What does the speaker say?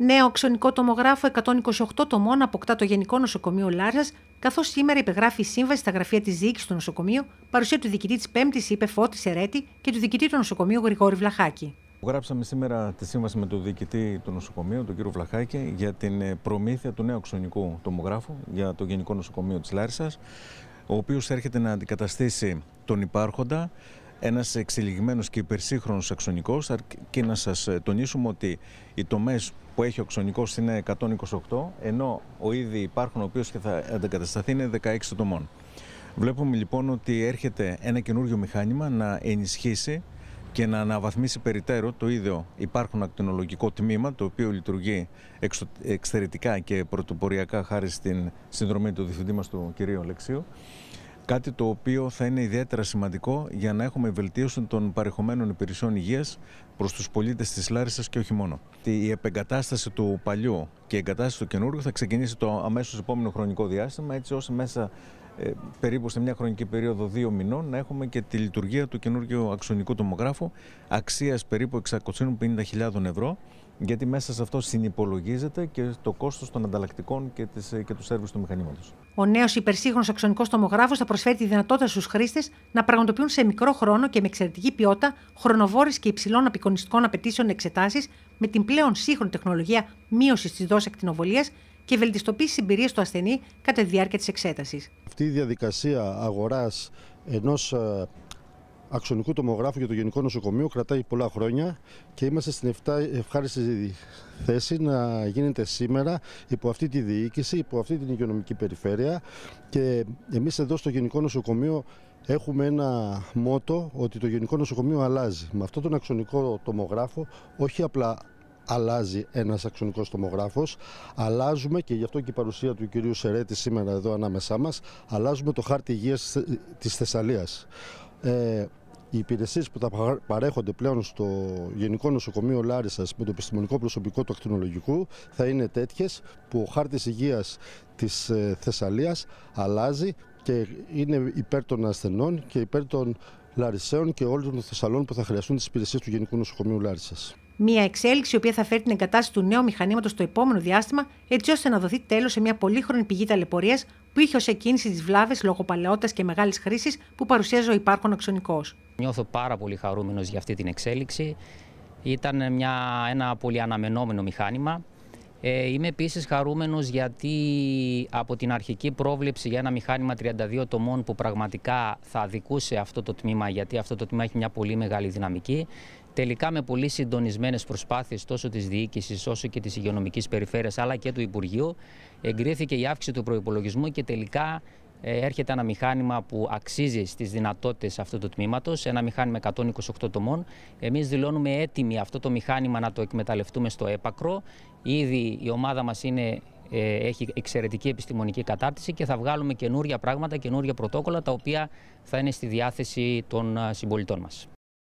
Νέο ξενικό τομογράφο 128 τομών αποκτά το Γενικό Νοσοκομείο Λάρσας, καθώς σήμερα υπεγράφει η σύμβαση στα γραφεία της διοίκησης του νοσοκομείου, παρουσία του διοικητή της Πέμπτης είπε Φώτης Ερέτη και του διοικητή του νοσοκομείου Γρηγόρη Βλαχάκη. Γράψαμε σήμερα τη σύμβαση με τον διοικητή του νοσοκομείου, τον κύριο Βλαχάκη, για την ε, προμήθεια του νέου ξενικού τομογράφου για το Γενικό Νοσοκομείο της Λάρισα, ο οποίος έρχεται να αντικαταστήσει τον υπάρχοντα ένας εξελιγμένος και υπερσύγχρονος αξονικό. Και να σας ε, τονίσουμε ότι οι τομές που έχει ο ξωνικό είναι 128, ενώ ο ήδη υπάρχουν ο οποίος και θα αντικατασταθεί είναι 16 τομών. Βλέπουμε λοιπόν ότι έρχεται ένα καινούριο μηχάνημα να ενισχύσει και να αναβαθμίσει περιττέρω το ίδιο υπάρχουν ακτινολογικό τμήμα το οποίο λειτουργεί εξαιρετικά και πρωτοποριακά χάρη στην συνδρομή του διευθυντή μας του κ. Αλεξίου Κάτι το οποίο θα είναι ιδιαίτερα σημαντικό για να έχουμε βελτίωση των παρεχωμένων υπηρεσιών υγείας προς τους πολίτες της Λάρισας και όχι μόνο. Η επεγκατάσταση του παλιού και η εγκατάσταση του καινούργιου θα ξεκινήσει το αμέσως επόμενο χρονικό διάστημα, έτσι ώστε μέσα ε, περίπου σε μια χρονική περίοδο δύο μηνών να έχουμε και τη λειτουργία του καινούργιου αξιονικού τομογράφου αξίας περίπου 650.000 ευρώ γιατί μέσα σε αυτό συνυπολογίζεται και το κόστος των ανταλλακτικών και, της, ε, και του σερβις του μηχανήματος. Ο νέος υπερσύγχρονος αξονικό τομογράφος θα προσφέρει τη δυνατότητα στους χρήστες να πραγματοποιούν σε μικρό χρόνο και με εξαιρετική ποιότητα χρονοβόρες και υψηλών απεικονιστικών απαιτήσεων εξετάσεις με την πλέον σύγχρονη τεχνολογία μείωσης της δόσης ακτινοβολίας και βελτιστοποίηση εμπειρίας του ασθενή κατά τη διάρκεια της εξέτασης. Αυτή η διαδικασία αγοράς ενός ε, αξονικού τομογράφου για το Γενικό Νοσοκομείο κρατάει πολλά χρόνια και είμαστε στην ευχάριστη θέση να γίνεται σήμερα υπό αυτή τη διοίκηση, υπό αυτή την υγειονομική περιφέρεια και εμείς εδώ στο Γενικό Νοσοκομείο έχουμε ένα μότο ότι το Γενικό Νοσοκομείο αλλάζει. Με αυτόν τον αξονικό τομογράφο όχι απλά αλλάζει ένας Αξονικός τομογράφος Αλλάζουμε και γι' αυτό και η παρουσία του κυρίου Σερέτη σήμερα εδώ ανάμεσά μας Αλλάζουμε το χάρτη υγείας της Θεσσαλίας. Ε, οι υπηρεσίες που θα παρέχονται πλέον στο Γενικό Νοσοκομείο Λάρισας με το επιστημονικό προσωπικό του ακτινολογικού θα είναι τέτοιες που ο χάρτης υγείας της ε, Θεσσαλίας αλλάζει και είναι υπέρ των ασθενών και υπέρ των Λαρισαίων και όλων των Θεσσαλών που θα χρειαστούν τις υπηρεσίες του Γενικού Νοσοκομείου Λάρισας. Μια εξέλιξη η οποία θα φέρει την εγκατάσταση του νέου μηχανήματος στο επόμενο διάστημα, έτσι ώστε να δοθεί τέλος σε μια πολύχρονη πηγή ταλαιπωρίας που είχε ως εκκίνηση τη βλάβη, λόγω παλαιότητας και μεγάλης χρήσης που παρουσίαζε ο υπάρχον αξονικό. Νιώθω πάρα πολύ χαρούμενος για αυτή την εξέλιξη. Ήταν μια, ένα πολύ αναμενόμενο μηχάνημα. Ε, είμαι επίσης χαρούμενος γιατί από την αρχική πρόβλεψη για ένα μηχάνημα 32 τομών που πραγματικά θα δικούσε αυτό το τμήμα γιατί αυτό το τμήμα έχει μια πολύ μεγάλη δυναμική τελικά με πολύ συντονισμένες προσπάθειες τόσο της διοίκησης όσο και της υγειονομικής περιφέρειας αλλά και του Υπουργείου εγκρίθηκε η αύξηση του προϋπολογισμού και τελικά ε, έρχεται ένα μηχάνημα που αξίζει στις δυνατότητες αυτού του τμήματος, ένα μηχάνημα 128 τομών. Εμείς δηλώνουμε έτοιμοι αυτό το μηχάνημα να το εκμεταλλευτούμε στο έπακρο. Ήδη η ομάδα μας ε, έχει εξαιρετική επιστημονική κατάρτιση και θα βγάλουμε καινούργια πράγματα, καινούργια πρωτόκολλα τα οποία θα είναι στη διάθεση των ε, συμπολιτών μας.